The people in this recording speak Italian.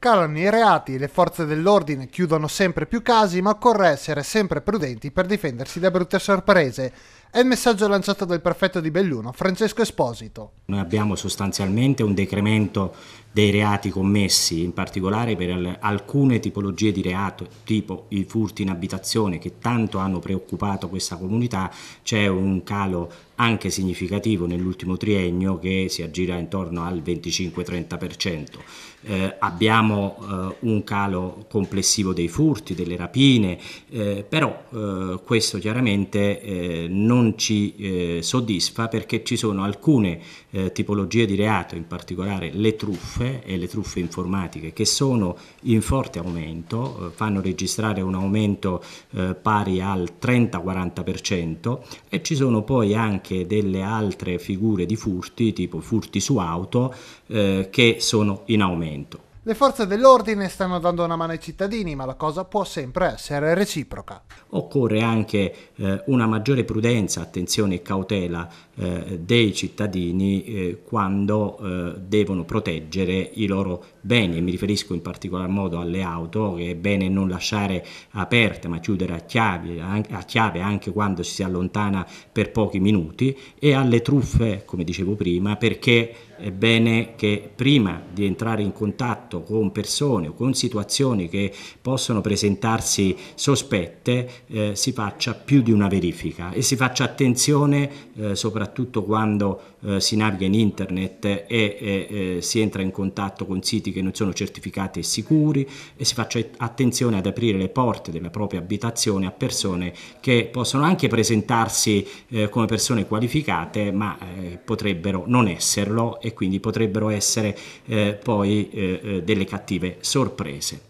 Calano i reati, le forze dell'ordine chiudono sempre più casi, ma occorre essere sempre prudenti per difendersi da brutte sorprese. È il messaggio lanciato dal prefetto di Belluno, Francesco Esposito. Noi abbiamo sostanzialmente un decremento dei reati commessi, in particolare per alcune tipologie di reato, tipo i furti in abitazione che tanto hanno preoccupato questa comunità, c'è un calo anche significativo nell'ultimo triennio che si aggira intorno al 25-30%. Eh, abbiamo eh, un calo complessivo dei furti, delle rapine, eh, però eh, questo chiaramente eh, non non ci eh, soddisfa perché ci sono alcune eh, tipologie di reato, in particolare le truffe e le truffe informatiche, che sono in forte aumento, eh, fanno registrare un aumento eh, pari al 30-40% e ci sono poi anche delle altre figure di furti, tipo furti su auto, eh, che sono in aumento. Le forze dell'ordine stanno dando una mano ai cittadini, ma la cosa può sempre essere reciproca. Occorre anche eh, una maggiore prudenza, attenzione e cautela eh, dei cittadini eh, quando eh, devono proteggere i loro beni e mi riferisco in particolar modo alle auto che è bene non lasciare aperte ma chiudere a chiave, a chiave anche quando si allontana per pochi minuti e alle truffe, come dicevo prima, perché è bene che prima di entrare in contatto con persone o con situazioni che possono presentarsi sospette eh, si faccia più di una verifica e si faccia attenzione eh, soprattutto quando eh, si naviga in internet e, e si entra in contatto con siti che non sono certificati e sicuri e si faccia attenzione ad aprire le porte della propria abitazione a persone che possono anche presentarsi eh, come persone qualificate ma eh, potrebbero non esserlo e e quindi potrebbero essere eh, poi eh, eh delle cattive sorprese.